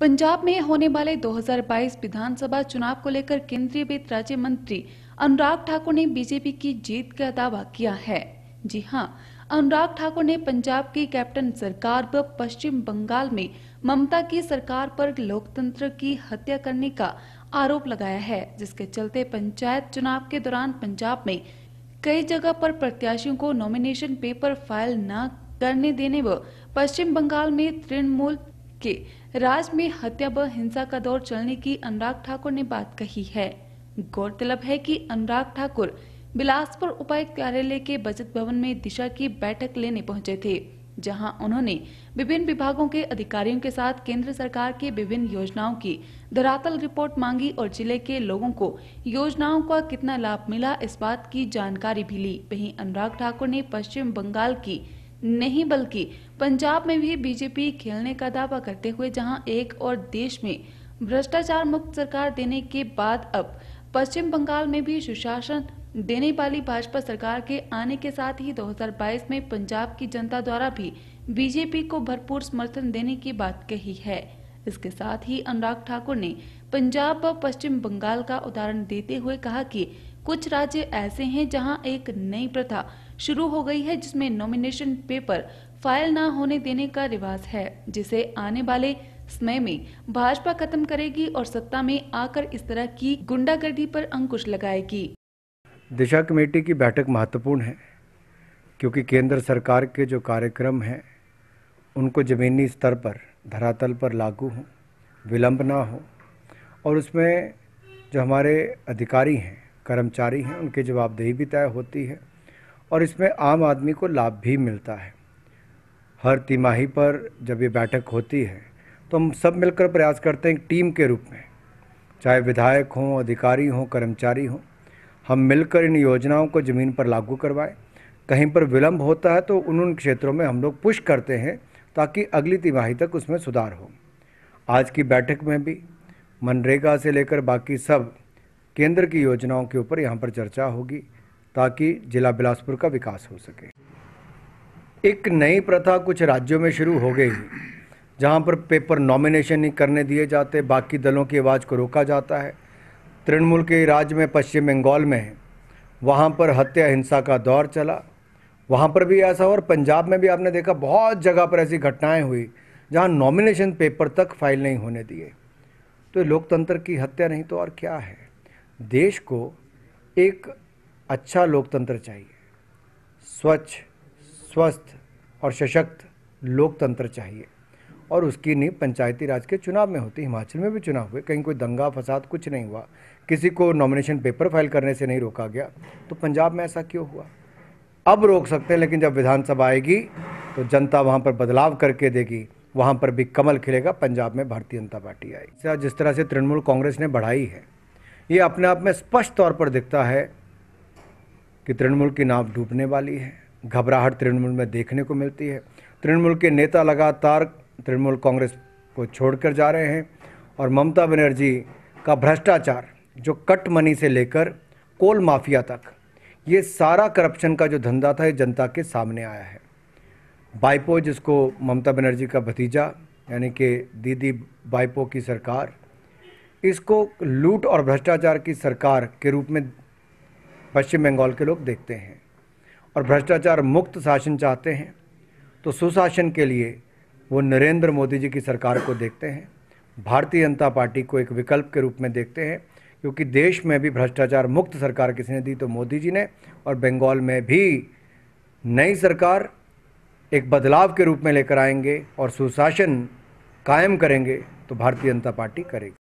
पंजाब में होने वाले 2022 विधानसभा चुनाव को लेकर केंद्रीय वित्त राज्य मंत्री अनुराग ठाकुर ने बीजेपी की जीत का दावा किया है जी हां अनुराग ठाकुर ने पंजाब की कैप्टन सरकार व पश्चिम बंगाल में ममता की सरकार पर लोकतंत्र की हत्या करने का आरोप लगाया है जिसके चलते पंचायत चुनाव के दौरान पंजाब में कई जगह पर प्रत्याशियों को नॉमिनेशन पेपर फाइल न करने देने व पश्चिम बंगाल में तृणमूल कि राज्य में हत्या व हिंसा का दौर चलने की अनुराग ठाकुर ने बात कही है गौरतलब है कि अनुराग ठाकुर बिलासपुर उपायुक्त कार्यालय के बजट भवन में दिशा की बैठक लेने पहुंचे थे जहां उन्होंने विभिन्न विभागों के अधिकारियों के साथ केंद्र सरकार के विभिन्न योजनाओं की धरातल रिपोर्ट मांगी और जिले के लोगों को योजनाओं का कितना लाभ मिला इस बात की जानकारी भी ली वही अनुराग ठाकुर ने पश्चिम बंगाल की नहीं बल्कि पंजाब में भी बीजेपी खेलने का दावा करते हुए जहां एक और देश में भ्रष्टाचार मुक्त सरकार देने के बाद अब पश्चिम बंगाल में भी सुशासन देने वाली भाजपा सरकार के आने के साथ ही 2022 में पंजाब की जनता द्वारा भी बीजेपी को भरपूर समर्थन देने की बात कही है इसके साथ ही अनुराग ठाकुर ने पंजाब व पश्चिम बंगाल का उदाहरण देते हुए कहा कि कुछ राज्य ऐसे हैं जहां एक नई प्रथा शुरू हो गई है जिसमें नॉमिनेशन पेपर फाइल ना होने देने का रिवाज है जिसे आने वाले समय में भाजपा खत्म करेगी और सत्ता में आकर इस तरह की गुंडागर्दी पर अंकुश लगाएगी दिशा कमेटी की बैठक महत्वपूर्ण है क्योंकि केंद्र सरकार के जो कार्यक्रम हैं उनको ज़मीनी स्तर पर धरातल पर लागू हो विलंब ना हो और उसमें जो हमारे अधिकारी हैं कर्मचारी हैं उनकी जवाबदेही भी तय होती है और इसमें आम आदमी को लाभ भी मिलता है हर तिमाही पर जब ये बैठक होती है तो हम सब मिलकर प्रयास करते हैं टीम के रूप में चाहे विधायक हों अधिकारी हों कर्मचारी हों हम मिलकर इन योजनाओं को ज़मीन पर लागू करवाएं कहीं पर विलंब होता है तो उन उन क्षेत्रों में हम लोग पुश करते हैं ताकि अगली तिमाही तक उसमें सुधार हो आज की बैठक में भी मनरेगा से लेकर बाकी सब केंद्र की योजनाओं के ऊपर यहाँ पर चर्चा होगी ताकि जिला बिलासपुर का विकास हो सके एक नई प्रथा कुछ राज्यों में शुरू हो गई जहाँ पर पेपर नॉमिनेशन ही करने दिए जाते बाकी दलों की आवाज़ को रोका जाता है तृणमूल के राज्य में पश्चिम बंगाल में वहाँ पर हत्या हिंसा का दौर चला वहाँ पर भी ऐसा और पंजाब में भी आपने देखा बहुत जगह पर ऐसी घटनाएं हुई जहाँ नॉमिनेशन पेपर तक फाइल नहीं होने दिए तो लोकतंत्र की हत्या नहीं तो और क्या है देश को एक अच्छा लोकतंत्र चाहिए स्वच्छ स्वस्थ और सशक्त लोकतंत्र चाहिए और उसकी नींव पंचायती राज के चुनाव में होती हिमाचल में भी चुनाव हुए कहीं कोई दंगा फसाद कुछ नहीं हुआ किसी को नॉमिनेशन पेपर फाइल करने से नहीं रोका गया तो पंजाब में ऐसा क्यों हुआ अब रोक सकते हैं लेकिन जब विधानसभा आएगी तो जनता वहाँ पर बदलाव करके देगी वहाँ पर भी कमल खिलेगा पंजाब में भारतीय जनता पार्टी आएगी जिस तरह से तृणमूल कांग्रेस ने बढ़ाई है ये अपने आप में स्पष्ट तौर पर दिखता है कि तृणमूल की नाव डूबने वाली है घबराहट तृणमूल में देखने को मिलती है तृणमूल के नेता लगातार तृणमूल कांग्रेस को छोड़कर जा रहे हैं और ममता बनर्जी का भ्रष्टाचार जो कट मनी से लेकर कोल माफिया तक ये सारा करप्शन का जो धंधा था ये जनता के सामने आया है बाइपो जिसको ममता बनर्जी का भतीजा यानी कि दीदी बाइपो की सरकार इसको लूट और भ्रष्टाचार की सरकार के रूप में पश्चिम बंगाल के लोग देखते हैं और भ्रष्टाचार मुक्त शासन चाहते हैं तो सुशासन के लिए वो नरेंद्र मोदी जी की सरकार को देखते हैं भारतीय जनता पार्टी को एक विकल्प के रूप में देखते हैं क्योंकि देश में भी भ्रष्टाचार मुक्त सरकार किसने दी तो मोदी जी ने और बंगाल में भी नई सरकार एक बदलाव के रूप में लेकर आएंगे और सुशासन कायम करेंगे तो भारतीय जनता पार्टी करेगी